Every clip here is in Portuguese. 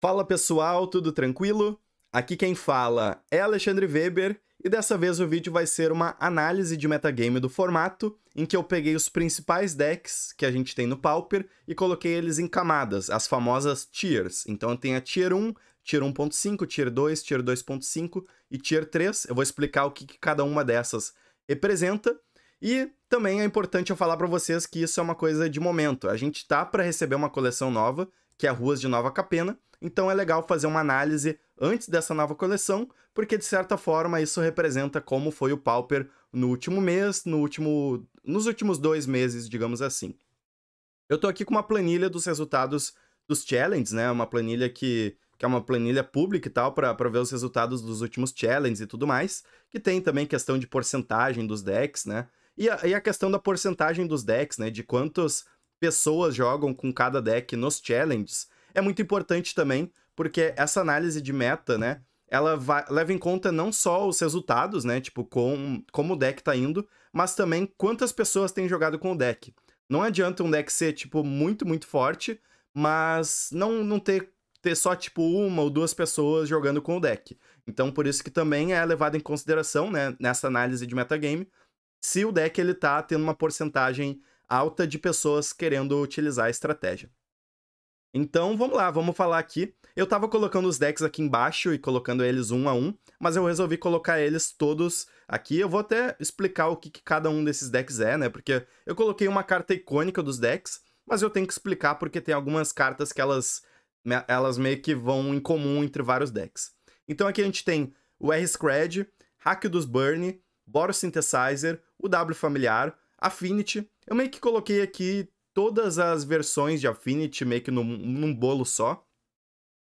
Fala pessoal, tudo tranquilo? Aqui quem fala é Alexandre Weber e dessa vez o vídeo vai ser uma análise de metagame do formato, em que eu peguei os principais decks que a gente tem no Pauper e coloquei eles em camadas, as famosas tiers. Então tem a tier 1, tier 1.5, tier 2, tier 2.5 e tier 3. Eu vou explicar o que, que cada uma dessas representa. E também é importante eu falar para vocês que isso é uma coisa de momento. A gente tá para receber uma coleção nova, que é Ruas de Nova Capena, então é legal fazer uma análise antes dessa nova coleção, porque de certa forma isso representa como foi o Pauper no último mês, no último, nos últimos dois meses, digamos assim. Eu estou aqui com uma planilha dos resultados dos challenges, né? Uma planilha que, que é uma planilha pública e tal, para ver os resultados dos últimos challenges e tudo mais, que tem também questão de porcentagem dos decks, né? E a, e a questão da porcentagem dos decks, né? De quantas pessoas jogam com cada deck nos challenges é muito importante também, porque essa análise de meta, né, ela vai, leva em conta não só os resultados, né, tipo, com, como o deck tá indo, mas também quantas pessoas têm jogado com o deck. Não adianta um deck ser, tipo, muito, muito forte, mas não, não ter, ter só, tipo, uma ou duas pessoas jogando com o deck. Então, por isso que também é levado em consideração, né, nessa análise de metagame, se o deck ele tá tendo uma porcentagem alta de pessoas querendo utilizar a estratégia. Então vamos lá, vamos falar aqui. Eu tava colocando os decks aqui embaixo e colocando eles um a um, mas eu resolvi colocar eles todos aqui. Eu vou até explicar o que, que cada um desses decks é, né? Porque eu coloquei uma carta icônica dos decks, mas eu tenho que explicar porque tem algumas cartas que elas, elas meio que vão em comum entre vários decks. Então aqui a gente tem o R-Scred, Hack dos Burn, Boros Synthesizer, o W Familiar, Affinity. Eu meio que coloquei aqui todas as versões de Affinity meio que num, num bolo só.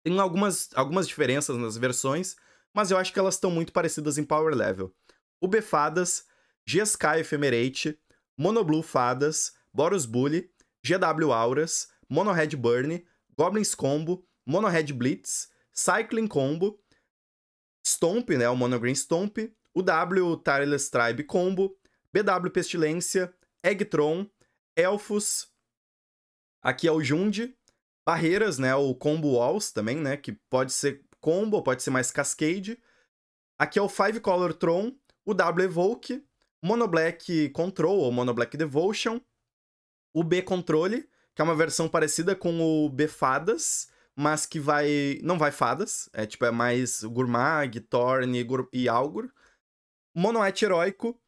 Tem algumas, algumas diferenças nas versões, mas eu acho que elas estão muito parecidas em power level. O Befadas, sky Ephemerate, Monoblue Fadas, Boros Bully, GW Auras, Monohead Burn, Goblins Combo, Monohead Blitz, Cycling Combo, Stomp, né, o green Stomp, o W Tireless Tribe Combo, BW Pestilência, Eggtron, Elfos, Aqui é o Jundi. Barreiras, né? O combo walls também, né? Que pode ser combo, pode ser mais cascade. Aqui é o Five Color Tron, o W Evoke, Mono Black Control ou Mono Black Devotion, o B Controle, que é uma versão parecida com o B Fadas, mas que vai não vai fadas, é tipo é mais Gurmag, Thorn e Algor. Mono White Heróico,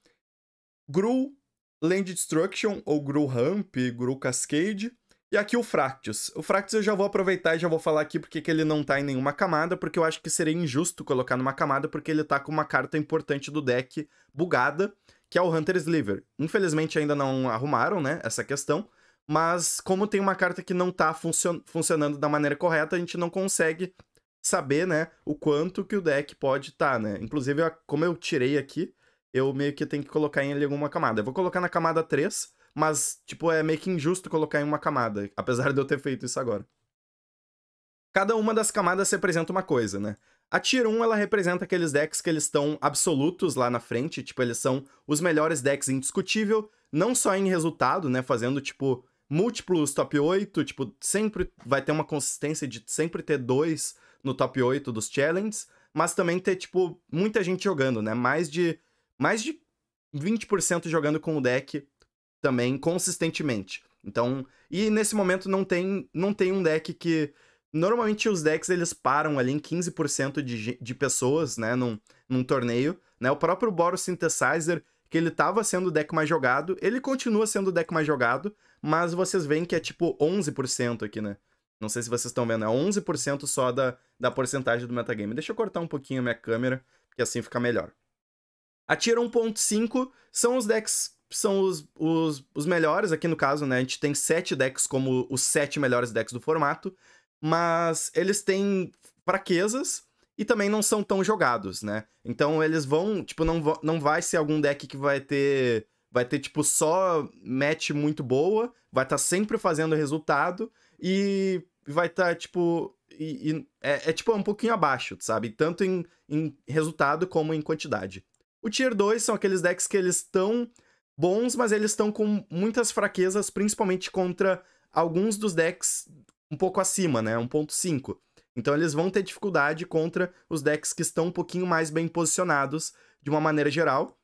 Gru Land Destruction ou Gru Ramp, Gru Cascade, e aqui o Fractus. O Fractus eu já vou aproveitar e já vou falar aqui porque que ele não tá em nenhuma camada, porque eu acho que seria injusto colocar numa camada, porque ele tá com uma carta importante do deck bugada, que é o Hunter Sliver. Infelizmente ainda não arrumaram, né, essa questão, mas como tem uma carta que não tá funcionando da maneira correta, a gente não consegue saber, né, o quanto que o deck pode estar, tá, né. Inclusive, como eu tirei aqui, eu meio que tenho que colocar em alguma camada. Eu vou colocar na camada 3, mas, tipo, é meio que injusto colocar em uma camada, apesar de eu ter feito isso agora. Cada uma das camadas representa uma coisa, né? A Tier 1, ela representa aqueles decks que eles estão absolutos lá na frente, tipo, eles são os melhores decks indiscutível, não só em resultado, né, fazendo, tipo, múltiplos top 8, tipo, sempre vai ter uma consistência de sempre ter dois no top 8 dos challenges, mas também ter, tipo, muita gente jogando, né, mais de, mais de 20% jogando com o deck também consistentemente. Então, e nesse momento não tem, não tem um deck que normalmente os decks eles param ali em 15% de, de pessoas, né, num, num torneio, né? O próprio Boros Synthesizer, que ele tava sendo o deck mais jogado, ele continua sendo o deck mais jogado, mas vocês veem que é tipo 11% aqui, né? Não sei se vocês estão vendo, é 11% só da, da porcentagem do metagame. Deixa eu cortar um pouquinho a minha câmera, que assim fica melhor. A Tier 1.5 são os decks são os, os, os melhores. Aqui no caso, né? A gente tem sete decks como os sete melhores decks do formato. Mas eles têm fraquezas e também não são tão jogados, né? Então eles vão, tipo, não, não vai ser algum deck que vai ter. Vai ter, tipo, só match muito boa, vai estar tá sempre fazendo resultado e vai estar, tá, tipo. E, e, é, é, tipo, um pouquinho abaixo, sabe? Tanto em, em resultado como em quantidade. O Tier 2 são aqueles decks que eles estão bons, mas eles estão com muitas fraquezas, principalmente contra alguns dos decks um pouco acima, né? 1.5. Então eles vão ter dificuldade contra os decks que estão um pouquinho mais bem posicionados de uma maneira geral.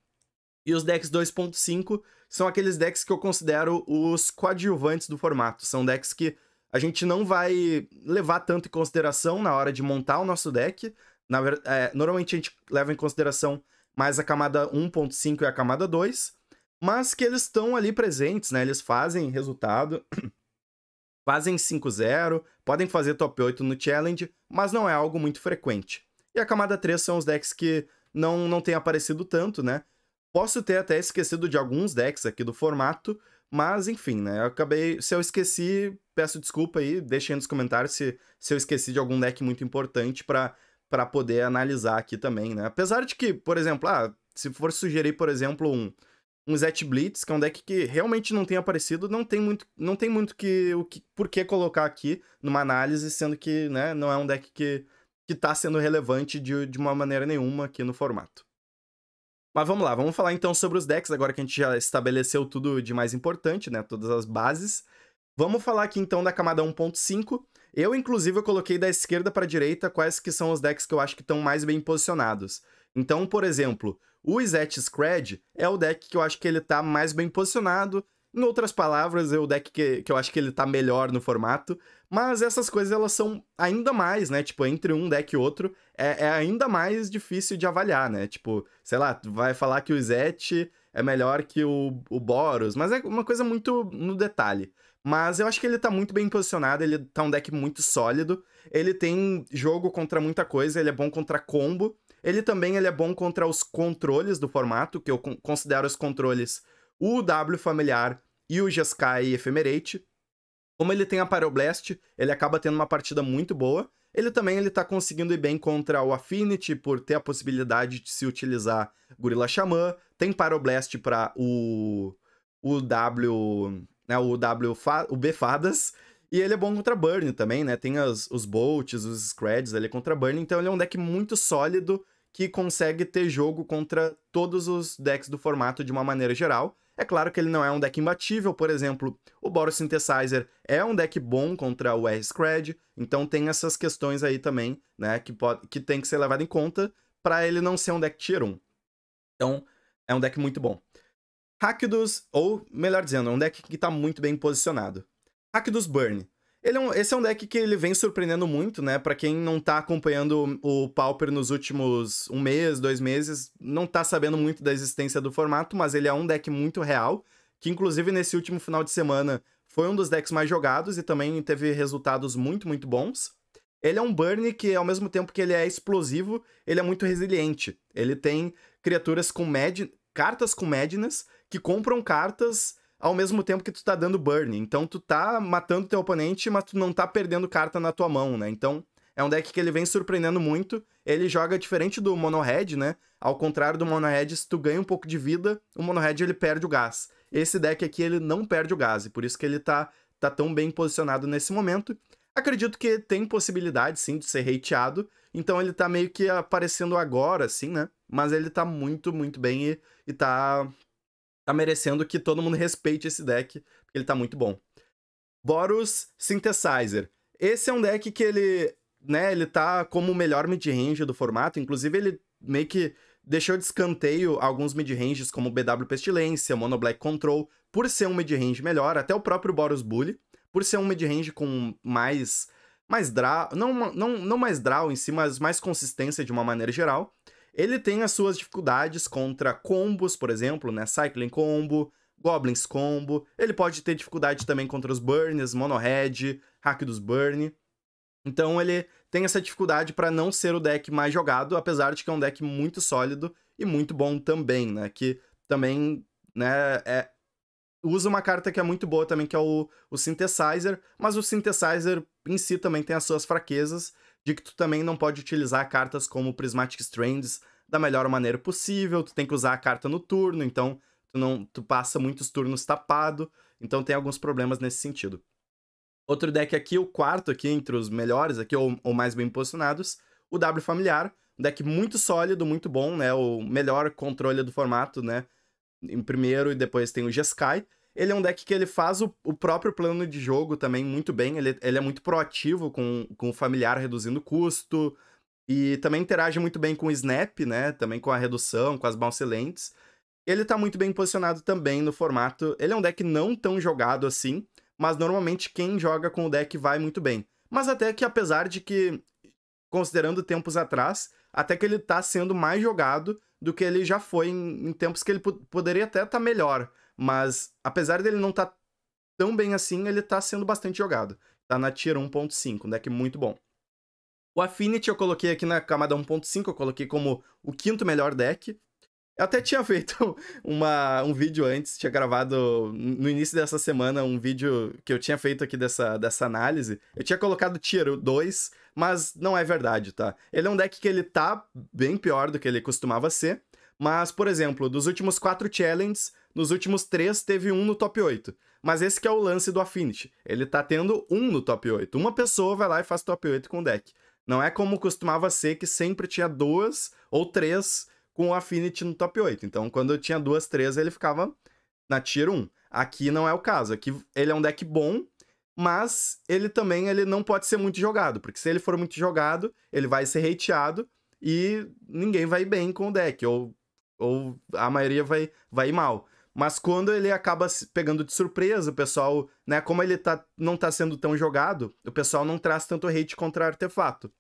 E os decks 2.5 são aqueles decks que eu considero os coadjuvantes do formato. São decks que a gente não vai levar tanto em consideração na hora de montar o nosso deck. Na, é, normalmente a gente leva em consideração mais a camada 1.5 e a camada 2 mas que eles estão ali presentes, né? Eles fazem resultado, fazem 5-0, podem fazer top 8 no challenge, mas não é algo muito frequente. E a camada 3 são os decks que não, não têm aparecido tanto, né? Posso ter até esquecido de alguns decks aqui do formato, mas enfim, né? Eu acabei. Se eu esqueci, peço desculpa aí, deixem nos comentários se, se eu esqueci de algum deck muito importante para para poder analisar aqui também, né? Apesar de que, por exemplo, ah, se for sugerir, por exemplo, um, um Zet Blitz, que é um deck que realmente não tem aparecido, não tem muito, não tem muito que, o que, por que colocar aqui numa análise, sendo que né, não é um deck que, que tá sendo relevante de, de uma maneira nenhuma aqui no formato. Mas vamos lá, vamos falar então sobre os decks, agora que a gente já estabeleceu tudo de mais importante, né? Todas as bases. Vamos falar aqui então da camada 1.5. Eu, inclusive, eu coloquei da esquerda para direita quais que são os decks que eu acho que estão mais bem posicionados. Então, por exemplo, o Izet Scred é o deck que eu acho que ele tá mais bem posicionado. Em outras palavras, é o deck que, que eu acho que ele tá melhor no formato. Mas essas coisas, elas são ainda mais, né? Tipo, entre um deck e outro, é, é ainda mais difícil de avaliar, né? Tipo, sei lá, vai falar que o Izet é melhor que o, o Boros, mas é uma coisa muito no detalhe. Mas eu acho que ele tá muito bem posicionado, ele tá um deck muito sólido. Ele tem jogo contra muita coisa, ele é bom contra combo. Ele também ele é bom contra os controles do formato, que eu considero os controles o W familiar e o Jeskai Ephemerate. Como ele tem a Pyroblast, ele acaba tendo uma partida muito boa. Ele também ele tá conseguindo ir bem contra o Affinity por ter a possibilidade de se utilizar Gorilla Xamã. Tem Pyroblast para o o W, né, o W o B Fadas. E ele é bom contra Burn também, né? Tem as, os Bolts, os Screds ele contra Burn, então ele é um deck muito sólido que consegue ter jogo contra todos os decks do formato de uma maneira geral. É claro que ele não é um deck imbatível, por exemplo, o Boros Synthesizer é um deck bom contra o R-Scred, então tem essas questões aí também, né, que, pode, que tem que ser levado em conta para ele não ser um deck tier 1. Então, é um deck muito bom. Rakdos, ou melhor dizendo, é um deck que está muito bem posicionado. Rakdos Burn. Ele é um, esse é um deck que ele vem surpreendendo muito, né? Para quem não tá acompanhando o Pauper nos últimos um mês, dois meses, não tá sabendo muito da existência do formato, mas ele é um deck muito real, que inclusive nesse último final de semana foi um dos decks mais jogados e também teve resultados muito, muito bons. Ele é um burn que, ao mesmo tempo que ele é explosivo, ele é muito resiliente. Ele tem criaturas com mad... cartas com madness que compram cartas ao mesmo tempo que tu tá dando burn. Então tu tá matando teu oponente, mas tu não tá perdendo carta na tua mão, né? Então é um deck que ele vem surpreendendo muito. Ele joga diferente do Mono Red, né? Ao contrário do Mono Red, se tu ganha um pouco de vida, o Mono Red ele perde o gás. Esse deck aqui ele não perde o gás, e por isso que ele tá, tá tão bem posicionado nesse momento. Acredito que tem possibilidade, sim, de ser hateado. Então ele tá meio que aparecendo agora, assim, né? Mas ele tá muito, muito bem e, e tá, tá merecendo que todo mundo respeite esse deck, porque ele tá muito bom. Boros Synthesizer. Esse é um deck que ele, né, ele tá como o melhor mid-range do formato, inclusive ele meio que deixou de escanteio alguns mid-ranges como BW Pestilência, Mono Black Control, por ser um mid-range melhor, até o próprio Boros Bully, por ser um mid-range com mais mais draw, não, não, não mais draw em si, mas mais consistência de uma maneira geral. Ele tem as suas dificuldades contra combos, por exemplo, né? Cycling combo, Goblins combo. Ele pode ter dificuldade também contra os Burns, Mono Red, Hack dos Burn. Então ele tem essa dificuldade para não ser o deck mais jogado, apesar de que é um deck muito sólido e muito bom também, né? Que também, né, é... usa uma carta que é muito boa também, que é o, o Synthesizer, mas o Synthesizer em si também tem as suas fraquezas, de que tu também não pode utilizar cartas como Prismatic Strands da melhor maneira possível, tu tem que usar a carta no turno, então tu não tu passa muitos turnos tapado, então tem alguns problemas nesse sentido. Outro deck aqui, o quarto aqui entre os melhores aqui ou, ou mais bem posicionados, o W familiar, um deck muito sólido, muito bom, né, o melhor controle do formato, né? Em primeiro e depois tem o Sky. Ele é um deck que ele faz o, o próprio plano de jogo também muito bem. Ele, ele é muito proativo com, com o familiar reduzindo custo. E também interage muito bem com o Snap, né? Também com a redução, com as bounce lentes. Ele tá muito bem posicionado também no formato. Ele é um deck não tão jogado assim, mas normalmente quem joga com o deck vai muito bem. Mas até que apesar de que, considerando tempos atrás, até que ele tá sendo mais jogado do que ele já foi em, em tempos que ele poderia até estar tá melhor. Mas, apesar dele não estar tá tão bem assim, ele está sendo bastante jogado. Tá na Tier 1.5, um deck muito bom. O Affinity eu coloquei aqui na camada 1.5, eu coloquei como o quinto melhor deck. Eu até tinha feito uma, um vídeo antes, tinha gravado no início dessa semana um vídeo que eu tinha feito aqui dessa, dessa análise. Eu tinha colocado Tier 2, mas não é verdade, tá? Ele é um deck que ele tá bem pior do que ele costumava ser. Mas, por exemplo, dos últimos quatro challenges, nos últimos três, teve um no top 8. Mas esse que é o lance do Affinity. Ele tá tendo um no top 8. Uma pessoa vai lá e faz top 8 com o deck. Não é como costumava ser, que sempre tinha duas ou três com o Affinity no top 8. Então, quando tinha duas, três, ele ficava na tier 1. Aqui não é o caso. Aqui ele é um deck bom, mas ele também ele não pode ser muito jogado, porque se ele for muito jogado, ele vai ser hateado e ninguém vai bem com o deck, ou, ou a maioria vai, vai mal. Mas quando ele acaba pegando de surpresa, o pessoal, né, como ele tá, não tá sendo tão jogado, o pessoal não traz tanto hate contra artefato.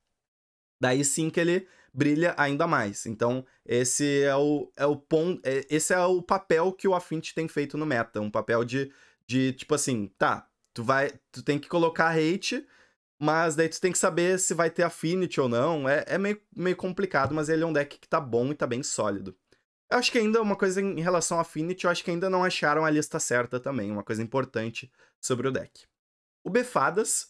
Daí sim que ele brilha ainda mais. Então, esse é o, é o ponto, é, esse é o papel que o Affinity tem feito no meta, um papel de, de tipo assim, tá, tu vai, tu tem que colocar hate, mas daí tu tem que saber se vai ter Affinity ou não. É, é meio, meio complicado, mas ele é um deck que tá bom e tá bem sólido. Eu acho que ainda uma coisa em relação ao Affinity, eu acho que ainda não acharam a lista certa também, uma coisa importante sobre o deck. O Befadas.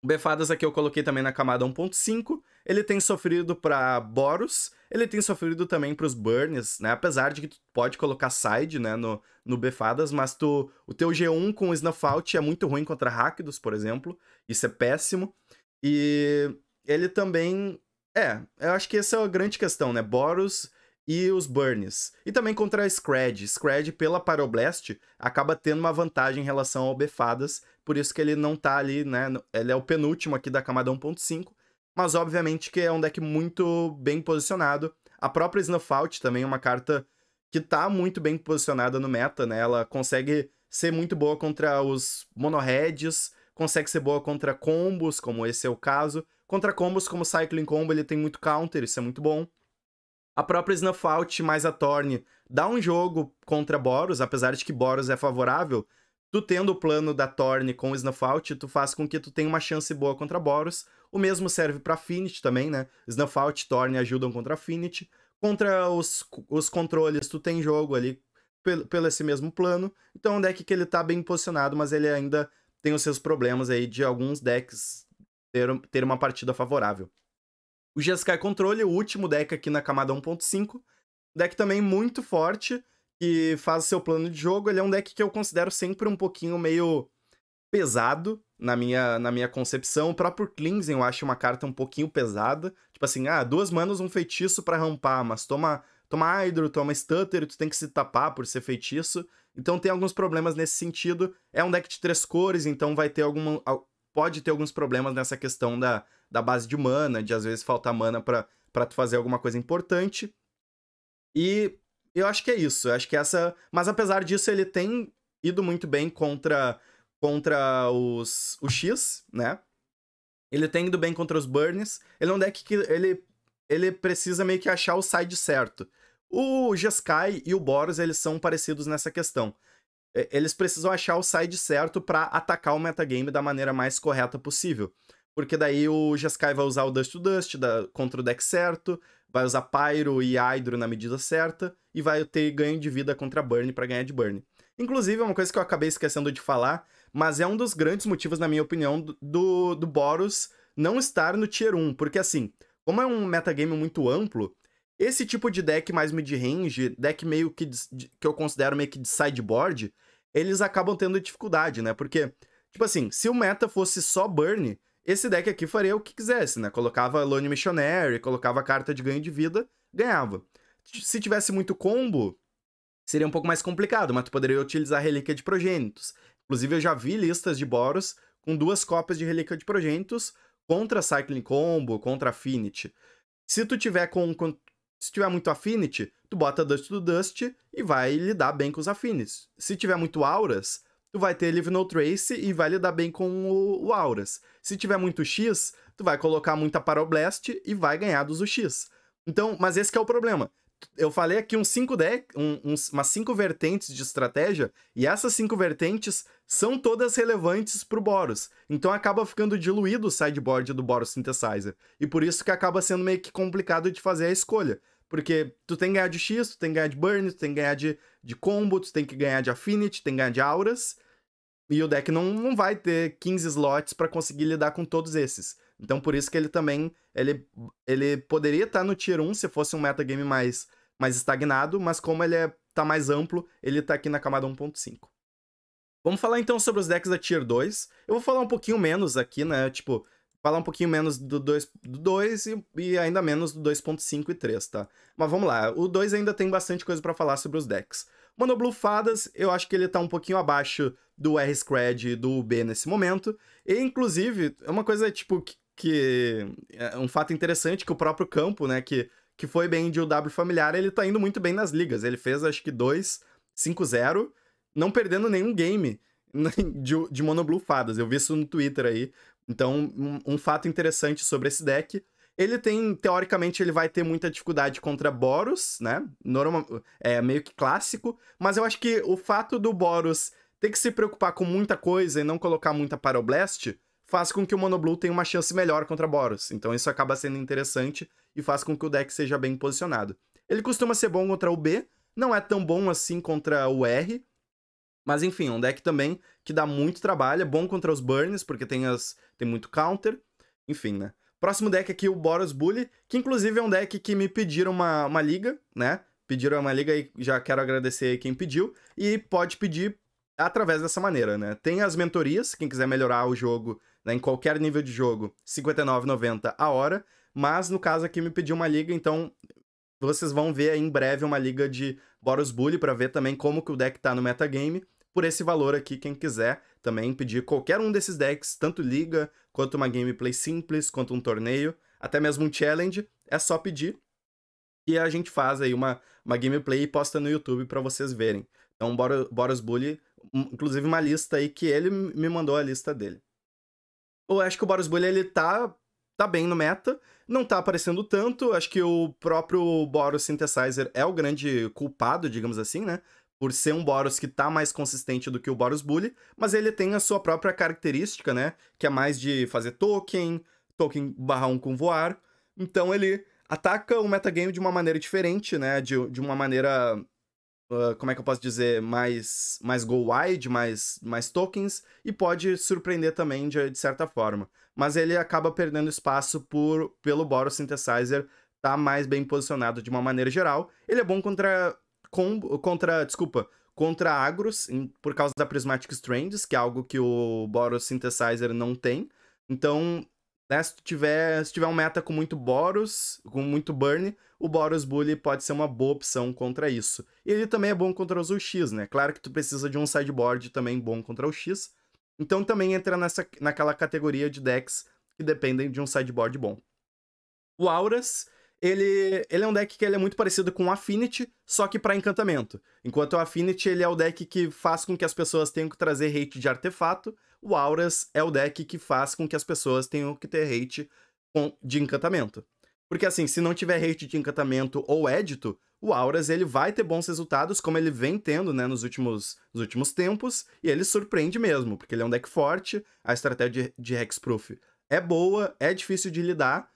O Befadas aqui eu coloquei também na camada 1.5. Ele tem sofrido para Boros, ele tem sofrido também para os Burns, né? Apesar de que tu pode colocar side, né, no, no Befadas, mas tu, o teu G1 com Snuffout é muito ruim contra Rakdos, por exemplo. Isso é péssimo. E ele também... É, eu acho que essa é a grande questão, né? Boros e os burns. E também contra a Scred. Scred, pela Pyroblast, acaba tendo uma vantagem em relação ao Befadas, por isso que ele não tá ali, né? Ele é o penúltimo aqui da camada 1.5, mas obviamente que é um deck muito bem posicionado. A própria Snuffout também é uma carta que tá muito bem posicionada no meta, né? Ela consegue ser muito boa contra os monoheads, consegue ser boa contra combos, como esse é o caso. Contra combos como Cycling Combo, ele tem muito counter, isso é muito bom a própria Snuffout mais a Thorne dá um jogo contra Boros, apesar de que Boros é favorável. Tu tendo o plano da Thorne com o Snuffout, tu faz com que tu tenha uma chance boa contra Boros. O mesmo serve para Affinity também, né? Snuffout e Thorne ajudam contra Affinity. Contra os, os controles, tu tem jogo ali pelo, pelo esse mesmo plano. Então é um deck que ele tá bem posicionado, mas ele ainda tem os seus problemas aí de alguns decks ter, ter uma partida favorável. O GSK é Controle, o último deck aqui na camada 1.5. Deck também muito forte, que faz seu plano de jogo. Ele é um deck que eu considero sempre um pouquinho meio pesado na minha, na minha concepção. O próprio Cleansing eu acho uma carta um pouquinho pesada. Tipo assim, ah, duas manos, um feitiço para rampar, mas toma, toma Hydro, toma Stutter, tu tem que se tapar por ser feitiço. Então tem alguns problemas nesse sentido. É um deck de três cores, então vai ter alguma, pode ter alguns problemas nessa questão da, da base de mana, de às vezes faltar mana para tu fazer alguma coisa importante. E eu acho que é isso. Eu acho que essa. Mas apesar disso, ele tem ido muito bem contra contra os o X, né? Ele tem ido bem contra os Burns. Ele é um deck que ele, ele precisa meio que achar o side certo. O Jeskai e o Boros, eles são parecidos nessa questão. É, eles precisam achar o side certo para atacar o metagame da maneira mais correta possível. Porque daí o Jeskai vai usar o Dust to Dust da, contra o deck certo, vai usar Pyro e Hydro na medida certa, e vai ter ganho de vida contra Burn para ganhar de Burn. Inclusive, é uma coisa que eu acabei esquecendo de falar, mas é um dos grandes motivos, na minha opinião, do, do Boros não estar no Tier 1. Porque assim, como é um metagame muito amplo, esse tipo de deck mais mid-range, deck meio que, de, que eu considero meio que de sideboard, eles acabam tendo dificuldade, né? Porque, tipo assim, se o meta fosse só burn, esse deck aqui faria o que quisesse, né? Colocava Lone Missionary, colocava carta de ganho de vida, ganhava. Se tivesse muito combo, seria um pouco mais complicado, mas tu poderia utilizar Relíquia de Progênitos. Inclusive, eu já vi listas de Boros com duas cópias de Relíquia de Progênitos contra Cycling Combo, contra Affinity. Se tu tiver com, com, se tiver muito Affinity, tu bota Dust to Dust e vai lidar bem com os Affinities. Se tiver muito Auras, tu vai ter Live No Trace e vai lidar bem com o, o Auras. Se tiver muito X, tu vai colocar muita Paroblast e vai ganhar dos X. Então, mas esse é o problema eu falei aqui uns cinco de... Um, uns, umas cinco vertentes de estratégia, e essas cinco vertentes são todas relevantes para o Boros. Então acaba ficando diluído o sideboard do Boros Synthesizer. E por isso que acaba sendo meio que complicado de fazer a escolha. Porque tu tem que ganhar de X, tu tem que ganhar de Burn, tu tem que ganhar de, de combo, tu tem que ganhar de Affinity, tu tem que ganhar de Auras. E o deck não, não vai ter 15 slots para conseguir lidar com todos esses. Então por isso que ele também ele, ele poderia estar no tier 1 se fosse um metagame mais, mais estagnado, mas como ele é, tá mais amplo, ele tá aqui na camada 1.5. Vamos falar então sobre os decks da tier 2. Eu vou falar um pouquinho menos aqui, né? Tipo, falar um pouquinho menos do 2, do 2 e, e ainda menos do 2.5 e 3, tá? Mas vamos lá, o 2 ainda tem bastante coisa para falar sobre os decks. Blue Fadas, eu acho que ele tá um pouquinho abaixo do R-Scred e do UB nesse momento. E, inclusive, é uma coisa, tipo, que que é um fato interessante que o próprio Campo, né, que, que foi bem de UW familiar, ele tá indo muito bem nas ligas. Ele fez acho que 2, 5-0, não perdendo nenhum game de, de Monoblue Fadas. Eu vi isso no Twitter aí. Então, um, um fato interessante sobre esse deck. Ele tem, teoricamente, ele vai ter muita dificuldade contra Boros, né? Normal, é meio que clássico, mas eu acho que o fato do Boros ter que se preocupar com muita coisa e não colocar muita Paroblast, faz com que o Blue tenha uma chance melhor contra Boros. Então isso acaba sendo interessante e faz com que o deck seja bem posicionado. Ele costuma ser bom contra o B, não é tão bom assim contra o R. Mas enfim, é um deck também que dá muito trabalho, é bom contra os burns, porque tem, as, tem muito counter. Enfim, né? Próximo deck aqui, o Boros Bully, que inclusive é um deck que me pediram uma, uma liga, né? Pediram uma liga e já quero agradecer quem pediu. E pode pedir através dessa maneira, né? Tem as mentorias, quem quiser melhorar o jogo né, em qualquer nível de jogo, R$ 59,90 a hora. Mas no caso aqui me pediu uma liga, então vocês vão ver em breve uma liga de Boros Bully para ver também como que o deck tá no metagame. Por esse valor aqui, quem quiser também pedir qualquer um desses decks, tanto liga, quanto uma gameplay simples, quanto um torneio, até mesmo um challenge, é só pedir. E a gente faz aí uma, uma gameplay e posta no YouTube para vocês verem. Então, Boros Bully, inclusive uma lista aí que ele me mandou a lista dele. Eu acho que o Boros Bully ele tá, tá bem no meta, não tá aparecendo tanto. Acho que o próprio Boros Synthesizer é o grande culpado, digamos assim, né? Por ser um Boros que tá mais consistente do que o Boros Bully, mas ele tem a sua própria característica, né? Que é mais de fazer token, token barra 1 um com voar. Então ele ataca o metagame de uma maneira diferente, né? De, de uma maneira como é que eu posso dizer, mais, mais go wide, mais, mais tokens, e pode surpreender também de, de certa forma. Mas ele acaba perdendo espaço por, pelo Boros Synthesizer tá mais bem posicionado de uma maneira geral. Ele é bom contra com contra, desculpa, contra agros, em, por causa da Prismatic Strands, que é algo que o Boros Synthesizer não tem. Então, né? Se, tu tiver, se tiver um meta com muito Boros, com muito Burn, o Boros Bully pode ser uma boa opção contra isso. E ele também é bom contra os UX, né? Claro que tu precisa de um sideboard também bom contra o X. Então também entra nessa, naquela categoria de decks que dependem de um sideboard bom. O Auras ele, ele é um deck que ele é muito parecido com o Affinity, só que para encantamento. Enquanto o Affinity ele é o deck que faz com que as pessoas tenham que trazer hate de artefato, o Auras é o deck que faz com que as pessoas tenham que ter hate com, de encantamento. Porque assim, se não tiver hate de encantamento ou édito, o Auras ele vai ter bons resultados, como ele vem tendo né, nos, últimos, nos últimos tempos, e ele surpreende mesmo, porque ele é um deck forte, a estratégia de, de Hexproof é boa, é difícil de lidar,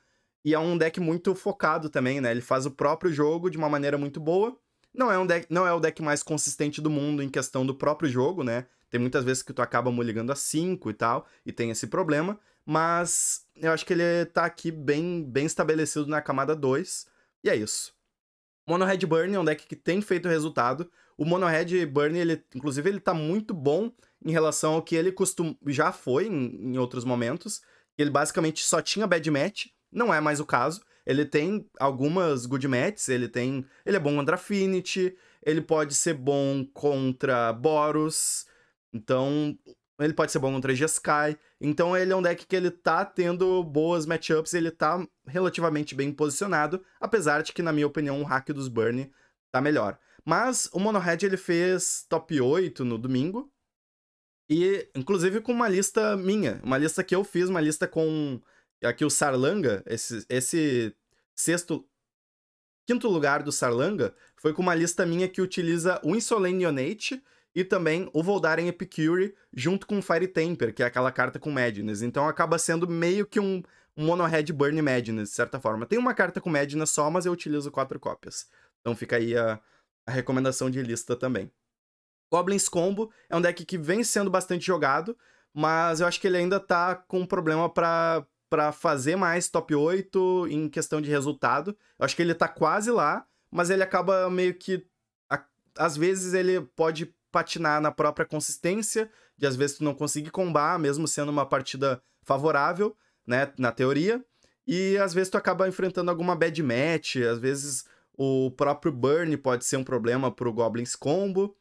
e é um deck muito focado também, né? Ele faz o próprio jogo de uma maneira muito boa. Não é, um deck, não é o deck mais consistente do mundo em questão do próprio jogo, né? Tem muitas vezes que tu acaba ligando a 5 e tal, e tem esse problema. Mas eu acho que ele tá aqui bem, bem estabelecido na camada 2. E é isso. Mono Red Burn é um deck que tem feito resultado. O Mono Red Burn, ele, inclusive, ele tá muito bom em relação ao que ele costum... já foi em, em outros momentos. Ele basicamente só tinha bad match não é mais o caso. Ele tem algumas good matches, ele tem. Ele é bom contra Affinity, ele pode ser bom contra Boros. Então, ele pode ser bom contra sky Então ele é um deck que ele tá tendo boas matchups, ele tá relativamente bem posicionado, apesar de que, na minha opinião, o hack dos Burn tá melhor. Mas o Monohead ele fez top 8 no domingo. E, inclusive, com uma lista minha. Uma lista que eu fiz, uma lista com é aqui o Sarlanga, esse, esse sexto. Quinto lugar do Sarlanga foi com uma lista minha que utiliza o Insolenionate e também o Voldaren Epicure junto com o Fire Temper, que é aquela carta com Madness. Então acaba sendo meio que um, um Mono Red Burn Madness, de certa forma. Tem uma carta com Madness só, mas eu utilizo quatro cópias. Então fica aí a, a recomendação de lista também. Goblins Combo é um deck que vem sendo bastante jogado, mas eu acho que ele ainda tá com um problema para para fazer mais top 8 em questão de resultado. Eu acho que ele tá quase lá, mas ele acaba meio que. Às vezes ele pode patinar na própria consistência, de às vezes tu não conseguir combar, mesmo sendo uma partida favorável, né, na teoria. E às vezes tu acaba enfrentando alguma bad match, às vezes o próprio burn pode ser um problema pro Goblins combo.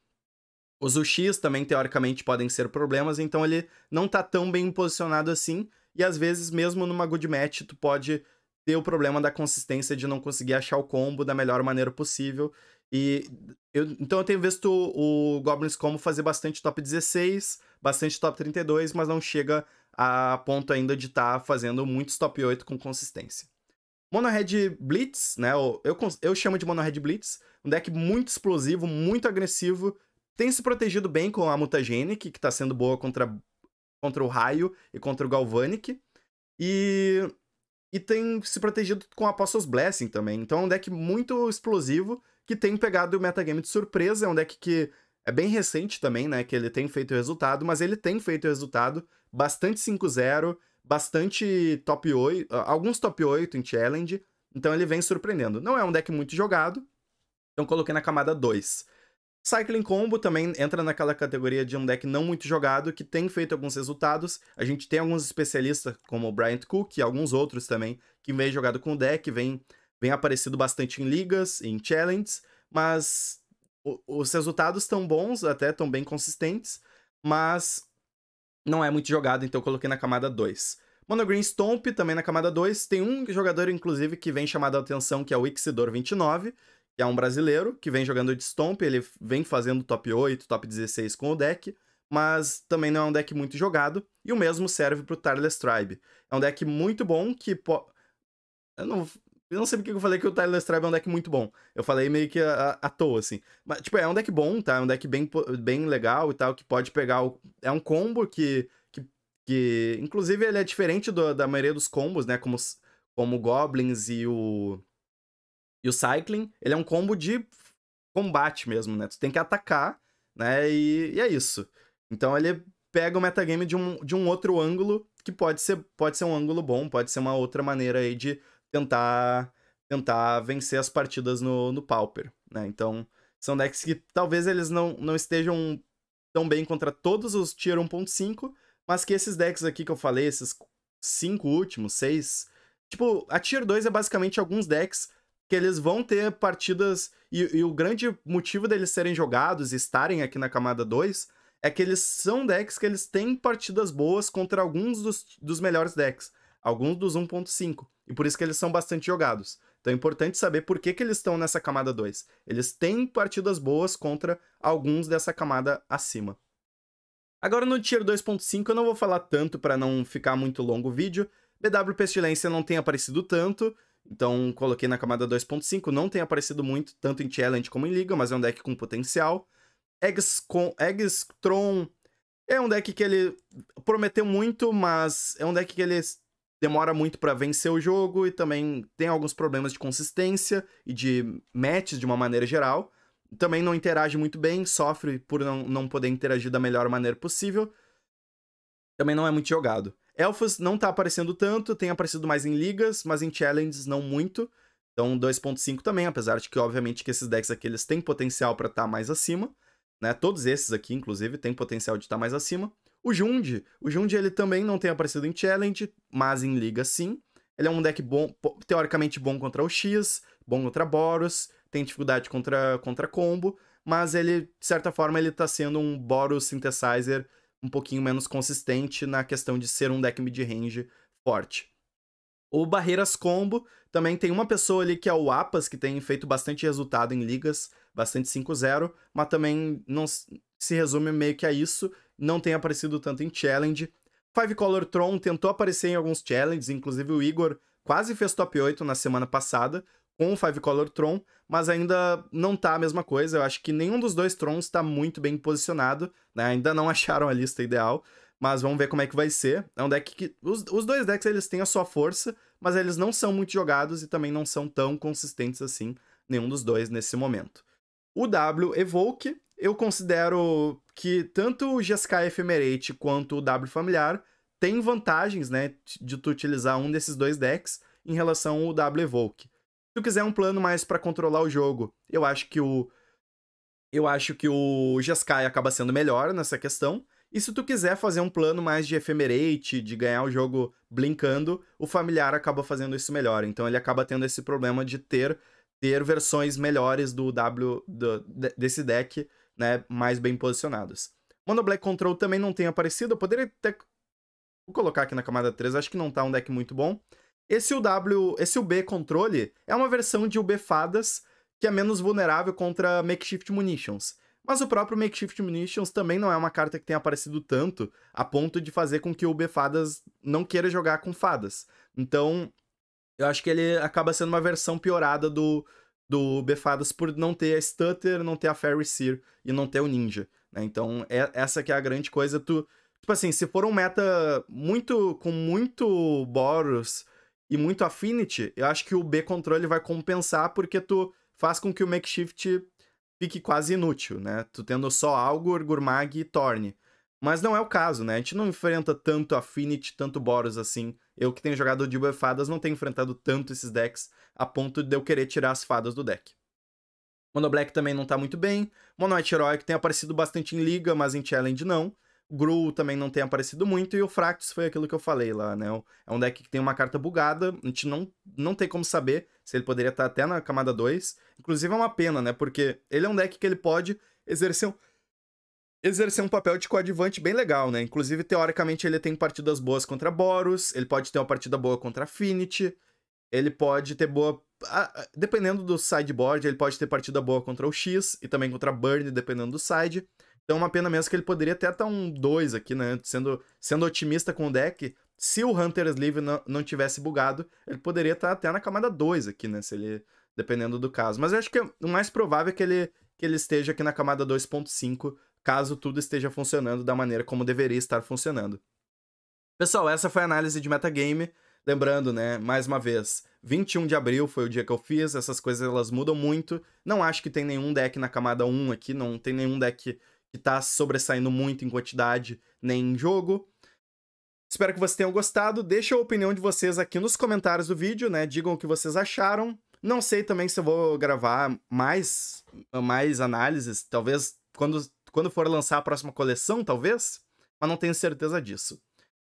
Os UX também teoricamente podem ser problemas, então ele não tá tão bem posicionado assim. E às vezes, mesmo numa good match, tu pode ter o problema da consistência de não conseguir achar o combo da melhor maneira possível. E eu, então eu tenho visto o Goblins como fazer bastante top 16, bastante top 32, mas não chega a ponto ainda de estar tá fazendo muitos top 8 com consistência. Monohead Blitz, né? Eu, eu, eu chamo de Monohead Blitz. Um deck muito explosivo, muito agressivo. Tem se protegido bem com a Mutagenic, que está sendo boa contra contra o Raio e contra o Galvanic. E, e tem se protegido com Apostles Blessing também. Então é um deck muito explosivo que tem pegado o metagame de surpresa. É um deck que é bem recente também, né? Que ele tem feito resultado, mas ele tem feito resultado bastante 5-0, bastante top 8, alguns top 8 em challenge. Então ele vem surpreendendo. Não é um deck muito jogado, então coloquei na camada 2. Cycling Combo também entra naquela categoria de um deck não muito jogado, que tem feito alguns resultados. A gente tem alguns especialistas, como o Bryant Cook e alguns outros também, que vem jogado com o deck, vem, vem aparecido bastante em ligas, em challenges, mas o, os resultados estão bons, até estão bem consistentes, mas não é muito jogado, então eu coloquei na camada 2. Monogreen Stomp também na camada 2. Tem um jogador, inclusive, que vem chamado a atenção, que é o Ixidor29, que é um brasileiro que vem jogando de Stomp, ele vem fazendo top 8, top 16 com o deck, mas também não é um deck muito jogado, e o mesmo serve pro Tireless Tribe. É um deck muito bom que... Po... Eu não, eu não sei porque eu falei que o Tireless Tribe é um deck muito bom. Eu falei meio que à, à toa, assim. Mas, tipo, é um deck bom, tá? É um deck bem, bem legal e tal, que pode pegar... O... É um combo que, que... que... Inclusive, ele é diferente do, da maioria dos combos, né? Como, como Goblins e o e o cycling, ele é um combo de combate mesmo, né? Tu tem que atacar, né? E, e é isso. Então ele pega o metagame de um, de um outro ângulo, que pode ser, pode ser um ângulo bom, pode ser uma outra maneira aí de tentar tentar vencer as partidas no, no Pauper, né? Então, são decks que talvez eles não, não estejam tão bem contra todos os Tier 1.5, mas que esses decks aqui que eu falei, esses cinco últimos, seis... Tipo, a Tier 2 é basicamente alguns decks que eles vão ter partidas. E, e, o grande motivo deles serem jogados e estarem aqui na camada 2 é que eles são decks que eles têm partidas boas contra alguns dos, dos melhores decks, alguns dos 1.5. E por isso que eles são bastante jogados. Então é importante saber por que, que eles estão nessa camada 2. Eles têm partidas boas contra alguns dessa camada acima. Agora no Tier 2.5 eu não vou falar tanto para não ficar muito longo o vídeo. BW Pestilência não tem aparecido tanto, então coloquei na camada 2.5, não tem aparecido muito, tanto em Challenge como em Liga, mas é um deck com potencial. Eggs com Eggstron é um deck que ele prometeu muito, mas é um deck que ele demora muito para vencer o jogo e também tem alguns problemas de consistência e de matches de uma maneira geral. Também não interage muito bem, sofre por não, não poder interagir da melhor maneira possível. Também não é muito jogado elfos não tá aparecendo tanto, tem aparecido mais em ligas, mas em challenges não muito. Então 2.5 também, apesar de que obviamente que esses decks aqui eles têm potencial para estar tá mais acima, né? Todos esses aqui inclusive têm potencial de estar tá mais acima. O Jund, o Jund ele também não tem aparecido em challenge, mas em liga sim. Ele é um deck bom, teoricamente bom contra o X, bom contra Boros, tem dificuldade contra contra combo, mas ele de certa forma ele tá sendo um Boros synthesizer um pouquinho menos consistente na questão de ser um deck mid-range forte. O Barreiras Combo também tem uma pessoa ali que é o Apas, que tem feito bastante resultado em ligas, bastante 5-0, mas também não se resume meio que a isso, não tem aparecido tanto em challenge. Five Color Tron tentou aparecer em alguns challenges, inclusive o Igor quase fez top 8 na semana passada, com o Five Color Tron, mas ainda não tá a mesma coisa. Eu acho que nenhum dos dois Trons tá muito bem posicionado, né? Ainda não acharam a lista ideal, mas vamos ver como é que vai ser. É um deck que... Os, os dois decks, eles têm a sua força, mas eles não são muito jogados e também não são tão consistentes assim, nenhum dos dois nesse momento. O W Evoke, eu considero que tanto o GSK Ephemerate quanto o W Familiar tem vantagens, né, de tu utilizar um desses dois decks em relação ao W Evoke. Se tu quiser um plano mais para controlar o jogo, eu acho que o eu acho que o Jeskai acaba sendo melhor nessa questão. E se tu quiser fazer um plano mais de efemerate, de ganhar o jogo blinkando, o familiar acaba fazendo isso melhor. Então ele acaba tendo esse problema de ter ter versões melhores do W do, desse deck, né, mais bem posicionados. Mono Black Control também não tem aparecido, eu poderia até colocar aqui na camada 3, acho que não tá um deck muito bom. Esse UW, esse UB controle é uma versão de UB fadas que é menos vulnerável contra makeshift munitions. Mas o próprio Makeshift Munitions também não é uma carta que tenha aparecido tanto a ponto de fazer com que o fadas não queira jogar com fadas. Então, eu acho que ele acaba sendo uma versão piorada do, do Befadas por não ter a Stutter, não ter a Fairy Seer e não ter o Ninja. Né? Então, é, essa que é a grande coisa. Tu, tipo assim, se for um meta muito com muito Boros e muito Affinity, eu acho que o B controle vai compensar porque tu faz com que o makeshift fique quase inútil, né? Tu tendo só Algor, Gurmag e Torne. Mas não é o caso, né? A gente não enfrenta tanto Affinity, tanto Boros assim. Eu que tenho jogado de fadas não tenho enfrentado tanto esses decks a ponto de eu querer tirar as fadas do deck. Mono Black também não tá muito bem. Mono White Heroic tem aparecido bastante em liga, mas em challenge não. Gru também não tem aparecido muito, e o Fractus foi aquilo que eu falei lá, né? É um deck que tem uma carta bugada, a gente não, não tem como saber se ele poderia estar até na camada 2. Inclusive é uma pena, né? Porque ele é um deck que ele pode exercer um, exercer um papel de coadjuvante bem legal, né? Inclusive, teoricamente, ele tem partidas boas contra Boros, ele pode ter uma partida boa contra Affinity, ele pode ter boa. Dependendo do sideboard, ele pode ter partida boa contra o X e também contra Burn, dependendo do side. Então, uma pena mesmo que ele poderia até estar um 2 aqui, né? Sendo, sendo otimista com o deck, se o Hunter's live não, não tivesse bugado, ele poderia estar tá até na camada 2 aqui, né? Se ele, dependendo do caso. Mas eu acho que o mais provável é que ele, que ele esteja aqui na camada 2.5, caso tudo esteja funcionando da maneira como deveria estar funcionando. Pessoal, essa foi a análise de metagame. Lembrando, né, mais uma vez, 21 de abril foi o dia que eu fiz, essas coisas elas mudam muito. Não acho que tem nenhum deck na camada 1 aqui, não tem nenhum deck que tá sobressaindo muito em quantidade nem em jogo. Espero que vocês tenham gostado. Deixa a opinião de vocês aqui nos comentários do vídeo, né? Digam o que vocês acharam. Não sei também se eu vou gravar mais, mais análises, talvez quando, quando for lançar a próxima coleção, talvez, mas não tenho certeza disso.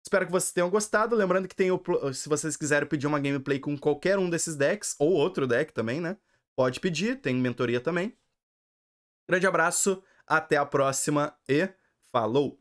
Espero que vocês tenham gostado. Lembrando que tem o, se vocês quiserem pedir uma gameplay com qualquer um desses decks, ou outro deck também, né? Pode pedir, tem mentoria também. Grande abraço até a próxima e falou!